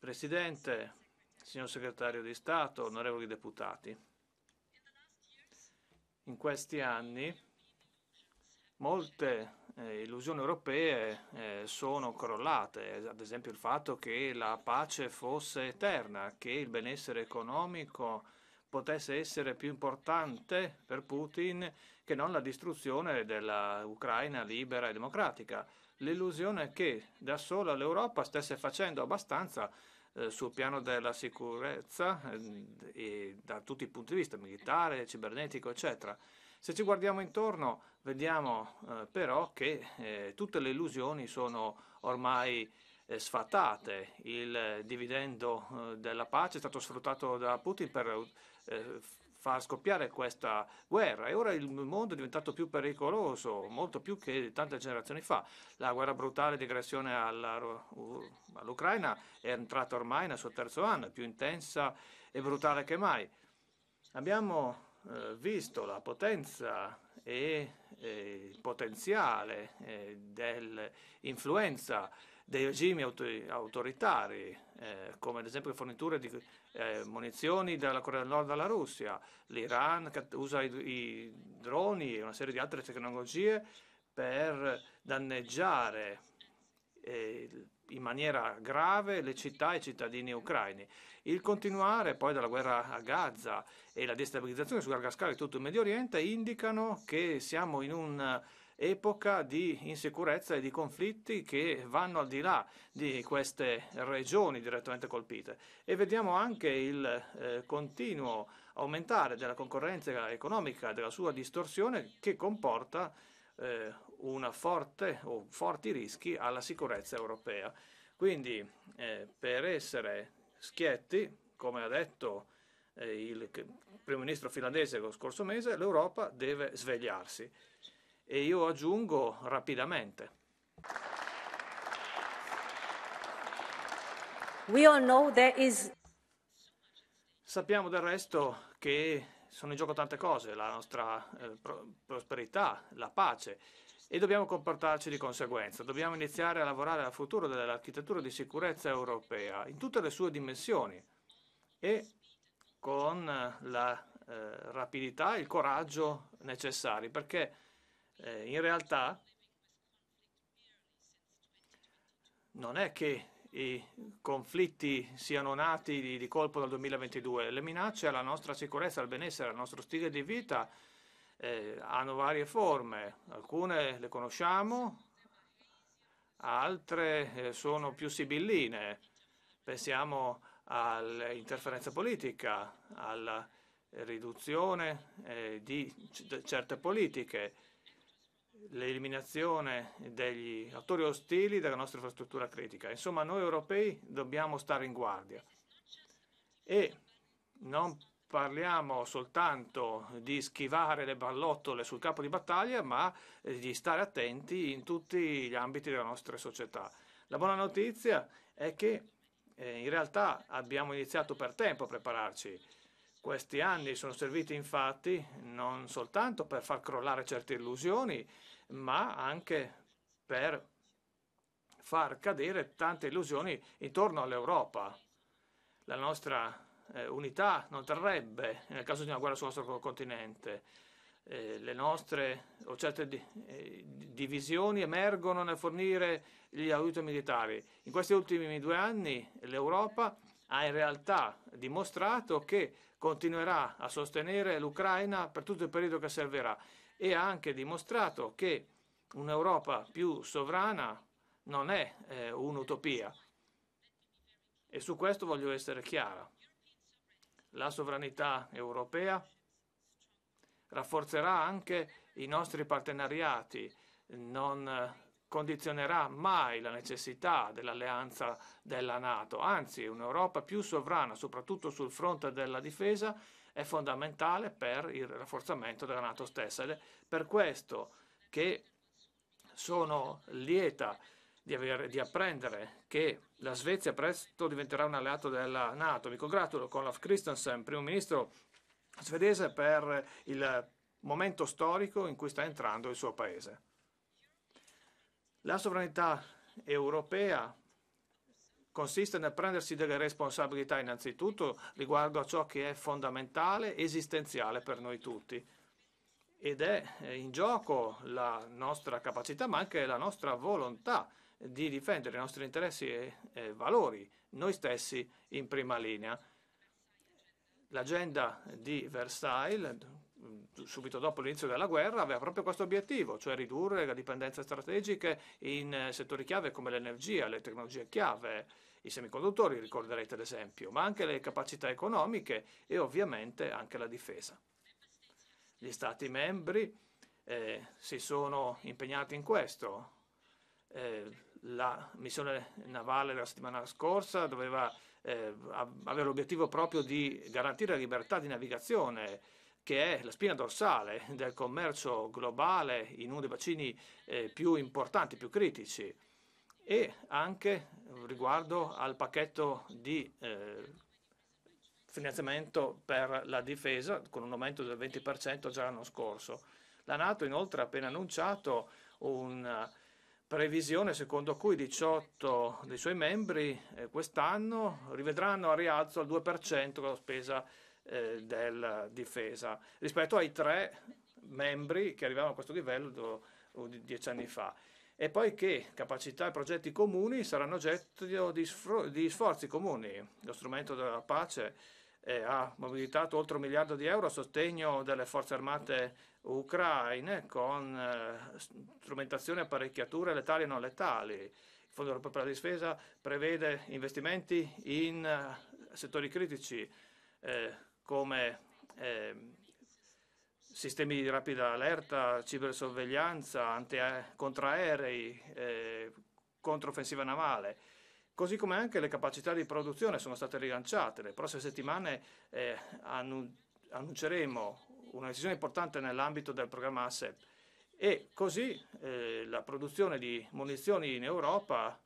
Presidente, signor segretario di Stato, onorevoli deputati, in questi anni molte eh, illusioni europee eh, sono crollate, ad esempio il fatto che la pace fosse eterna, che il benessere economico potesse essere più importante per Putin che non la distruzione dell'Ucraina libera e democratica. L'illusione è che da sola l'Europa stesse facendo abbastanza eh, sul piano della sicurezza eh, da tutti i punti di vista, militare, cibernetico, eccetera. Se ci guardiamo intorno vediamo eh, però che eh, tutte le illusioni sono ormai eh, sfatate. Il dividendo eh, della pace è stato sfruttato da Putin per eh, far scoppiare questa guerra e ora il mondo è diventato più pericoloso, molto più che tante generazioni fa. La guerra brutale di aggressione uh, all'Ucraina è entrata ormai nel suo terzo anno, è più intensa e brutale che mai. Abbiamo eh, visto la potenza e, e eh, il potenziale eh, dell'influenza dei regimi autoritari, eh, come ad esempio le forniture di eh, munizioni dalla Corea del Nord alla Russia, l'Iran che usa i, i, droni e una serie di altre tecnologie per danneggiare eh, in maniera grave le città e i cittadini ucraini. Il continuare poi della guerra a Gaza e la destabilizzazione su larga scala di tutto il Medio Oriente indicano che siamo in un epoca di insicurezza e di conflitti che vanno al di là di queste regioni direttamente colpite e vediamo anche il eh, continuo aumentare della concorrenza economica, della sua distorsione che comporta eh, una forte o forti rischi alla sicurezza europea. Quindi eh, per essere schietti, come ha detto eh, il primo ministro finlandese lo scorso mese, l'Europa deve svegliarsi e io aggiungo rapidamente. Is... Sappiamo del resto che sono in gioco tante cose, la nostra eh, pro prosperità, la pace, e dobbiamo comportarci di conseguenza. Dobbiamo iniziare a lavorare al futuro dell'architettura di sicurezza europea in tutte le sue dimensioni e con la eh, rapidità e il coraggio necessari, perché eh, in realtà non è che i conflitti siano nati di, di, colpo dal 2022, le minacce alla nostra sicurezza, al benessere, al nostro stile di vita eh, hanno varie forme, alcune le conosciamo, altre eh, sono più sibilline, pensiamo all'interferenza politica, alla riduzione eh, di certe politiche, l'eliminazione degli attori ostili della nostra infrastruttura critica. Insomma, noi europei dobbiamo stare in guardia e non parliamo soltanto di schivare le ballottole sul campo di battaglia, ma di stare attenti in tutti gli ambiti della nostra società. La buona notizia è che eh, in realtà abbiamo iniziato per tempo a prepararci. Questi anni sono serviti infatti non soltanto per far crollare certe illusioni, ma anche per far cadere tante illusioni intorno all'Europa. La nostra eh, unità non terrebbe nel caso di una guerra sul nostro continente. Eh, le nostre o certe di, eh, divisioni emergono nel fornire gli aiuti militari. In questi ultimi due anni l'Europa ha in realtà dimostrato che continuerà a sostenere l'Ucraina per tutto il periodo che servirà e ha anche dimostrato che un'Europa più sovrana non è eh, un'utopia. E su questo voglio essere chiara. La sovranità europea rafforzerà anche i nostri partenariati, non condizionerà mai la necessità dell'alleanza della Nato, anzi un'Europa più sovrana, soprattutto sul fronte della difesa, è fondamentale per il rafforzamento della Nato stessa ed è per questo che sono lieta di, aver, di, apprendere che la Svezia presto diventerà un alleato della Nato. Mi congratulo con Olaf Christensen, primo ministro svedese, per il momento storico in cui sta entrando il suo paese. La sovranità europea consiste nel prendersi delle responsabilità innanzitutto riguardo a ciò che è fondamentale, esistenziale per noi tutti. Ed è eh, in gioco la nostra capacità, ma anche la nostra volontà di difendere i nostri interessi e, e valori, noi stessi in prima linea. L'agenda di Versailles, mm, subito dopo l'inizio della guerra, aveva proprio questo obiettivo, cioè ridurre le dipendenze strategiche in eh, settori chiave come l'energia, le tecnologie chiave, i semiconduttori, ricorderete l'esempio, ma anche le capacità economiche e ovviamente anche la difesa. Gli Stati membri eh, si sono impegnati in questo. Eh, la missione navale della settimana scorsa doveva eh, avere l'obiettivo proprio di garantire la libertà di navigazione, che è la spina dorsale del commercio globale in uno dei bacini eh, più importanti, più critici e anche riguardo al pacchetto di eh, finanziamento per la difesa con un aumento del 20% già l'anno scorso. La Nato inoltre ha appena annunciato una previsione secondo cui 18 dei suoi membri eh, quest'anno rivedranno a rialzo al 2% la spesa eh, della difesa rispetto ai tre membri che arrivavano a questo livello do, dieci anni fa e poiché capacità e progetti comuni saranno oggetto di, sforzi comuni. Lo strumento della pace eh, ha mobilitato oltre un miliardo di euro a sostegno delle forze armate ucraine con eh, strumentazioni e apparecchiature letali e non letali. Il Fondo europeo per la difesa prevede investimenti in eh, settori critici eh, come eh, sistemi di rapida allerta, cibersorveglianza, antia- contraerei, eh, controffensiva navale, così come anche le capacità di produzione sono state rilanciate. Le prossime settimane eh, annun- annunceremo una decisione importante nell'ambito del programma ASEP e così eh, la produzione di munizioni in Europa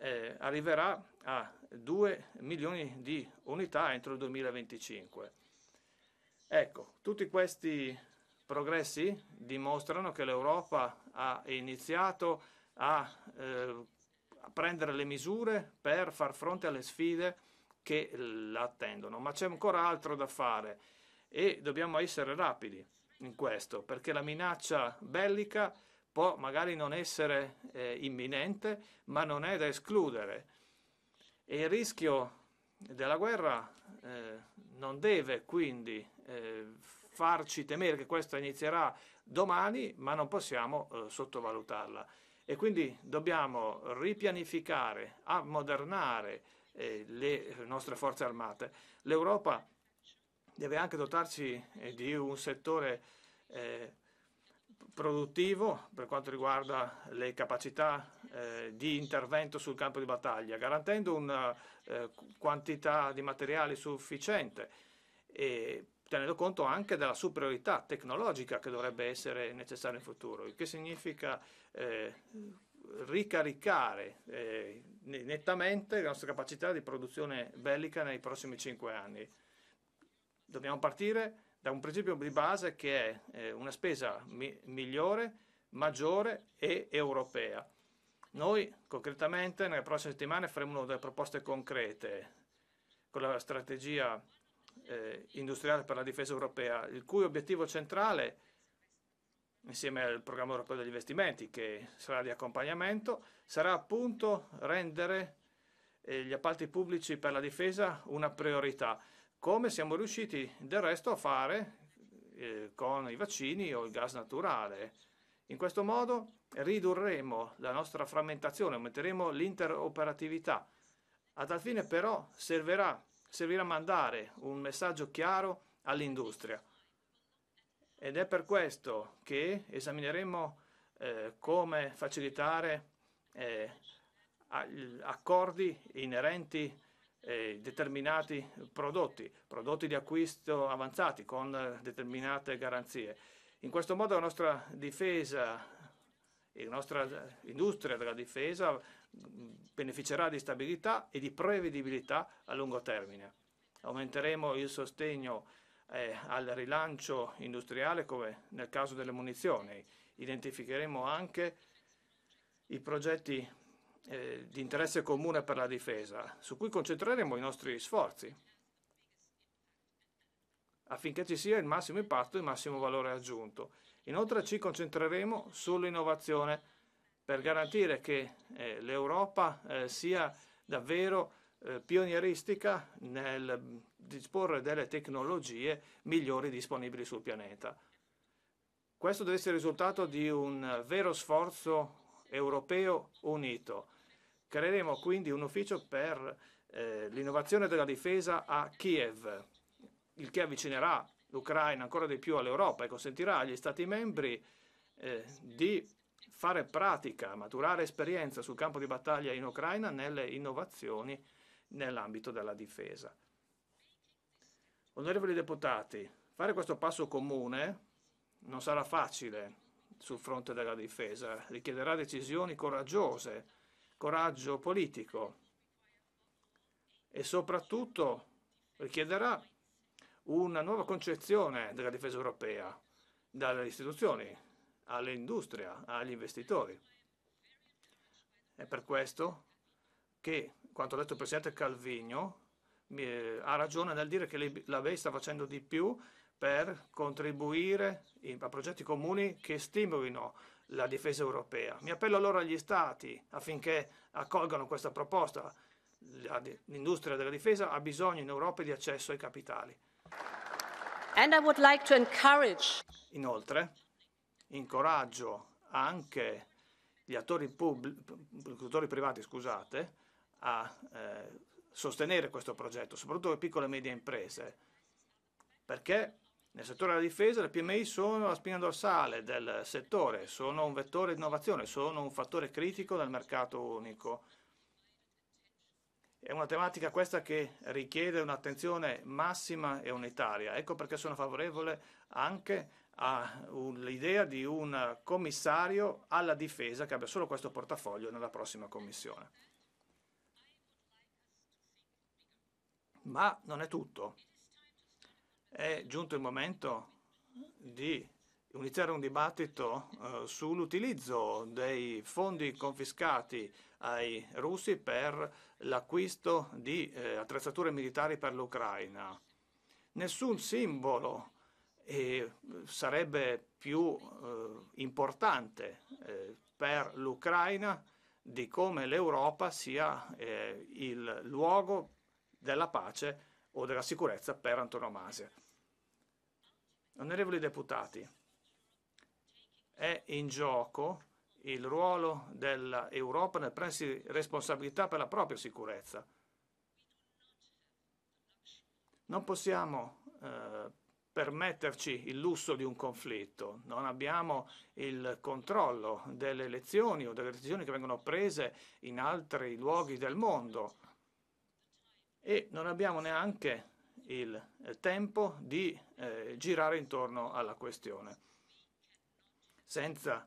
eh, arriverà a 2 milioni di unità entro il 2025. Ecco, tutti questi progressi dimostrano che l'Europa ha iniziato a, eh, a prendere le misure per far fronte alle sfide che l'attendono, ma c'è ancora altro da fare e dobbiamo essere rapidi in questo, perché la minaccia bellica può magari non essere eh, imminente, ma non è da escludere. E il rischio della guerra eh, non deve quindi eh, farci temere che questa inizierà domani, ma non possiamo eh, sottovalutarla. E quindi dobbiamo ripianificare, ammodernare eh, le nostre forze armate. L'Europa deve anche dotarsi eh, di un settore eh, produttivo per quanto riguarda le capacità eh, di intervento sul campo di battaglia, garantendo una eh, quantità di materiale sufficiente e tenendo conto anche della superiorità tecnologica che dovrebbe essere necessaria in futuro, il che significa eh, ricaricare eh, nettamente la nostra capacità di produzione bellica nei prossimi cinque anni. Dobbiamo partire da un principio di base che è eh, una spesa mi migliore, maggiore e europea. Noi concretamente nelle prossime settimane faremo delle proposte concrete con la strategia eh, industriale per la difesa europea, il cui obiettivo centrale, insieme al programma europeo degli investimenti, che sarà di accompagnamento, sarà appunto rendere eh, gli appalti pubblici per la difesa una priorità come siamo riusciti del resto a fare eh, con i vaccini o il gas naturale. In questo modo ridurremo la nostra frammentazione, aumenteremo l'interoperatività. A tal fine però servirà, servirà mandare un messaggio chiaro all'industria. Ed è per questo che esamineremo eh, come facilitare eh, accordi inerenti a eh, determinati prodotti, prodotti di acquisto avanzati con eh, determinate garanzie. In questo modo la nostra difesa e la nostra industria della difesa mm, beneficerà di stabilità e di prevedibilità a lungo termine. Aumenteremo il sostegno eh, al rilancio industriale come nel caso delle munizioni. Identificheremo anche i progetti eh, di interesse comune per la difesa, su cui concentreremo i nostri sforzi affinché ci sia il massimo impatto e il massimo valore aggiunto. Inoltre ci concentreremo sull'innovazione per garantire che eh, l'Europa eh, sia davvero eh, pionieristica nel disporre delle tecnologie migliori disponibili sul pianeta. Questo deve essere il risultato di un vero sforzo europeo unito Creeremo quindi un ufficio per eh, l'innovazione della difesa a Kiev, il che avvicinerà l'Ucraina ancora di più all'Europa e consentirà agli Stati membri eh, di fare pratica, maturare esperienza sul campo di battaglia in Ucraina nelle innovazioni nell'ambito della difesa. Onorevoli deputati, fare questo passo comune non sarà facile sul fronte della difesa, richiederà decisioni coraggiose coraggio politico e soprattutto richiederà una nuova concezione della difesa europea dalle istituzioni all'industria, agli investitori. È per questo che quanto ha detto il Presidente Calvino eh, ha ragione nel dire che la BEI sta facendo di più per contribuire a progetti comuni che stimolino la difesa europea. Mi appello allora agli Stati affinché accolgano questa proposta. L'industria della difesa ha bisogno in Europa di accesso ai capitali. Like encourage... Inoltre, incoraggio anche gli attori, pubblic- privati scusate, a eh, sostenere questo progetto, soprattutto le piccole e medie imprese, perché nel settore della difesa le PMI sono la spina dorsale del settore, sono un vettore di innovazione, sono un fattore critico del mercato unico. È una tematica questa che richiede un'attenzione massima e unitaria. Ecco perché sono favorevole anche all'idea di un commissario alla difesa che abbia solo questo portafoglio nella prossima commissione. Ma non è tutto è giunto il momento di iniziare un dibattito eh, sull'utilizzo dei fondi confiscati ai russi per l'acquisto di eh, attrezzature militari per l'Ucraina. Nessun simbolo eh, sarebbe più eh, importante eh, per l'Ucraina di come l'Europa sia eh, il luogo della pace o della sicurezza per antonomasia. Onorevoli deputati, è in gioco il ruolo dell'Europa nel prendersi responsabilità per la propria sicurezza. Non possiamo eh, permetterci il lusso di un conflitto, non abbiamo il controllo delle elezioni o delle decisioni che vengono prese in altri luoghi del mondo e non abbiamo neanche il eh, tempo di eh, girare intorno alla questione. Senza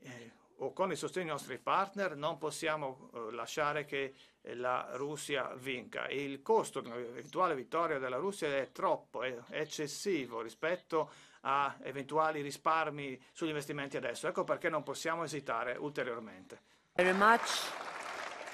eh, o con il sostegno dei nostri partner non possiamo eh, lasciare che eh, la Russia vinca. Il costo di un'eventuale vittoria della Russia è troppo, è eccessivo rispetto a eventuali risparmi sugli investimenti adesso. Ecco perché non possiamo esitare ulteriormente.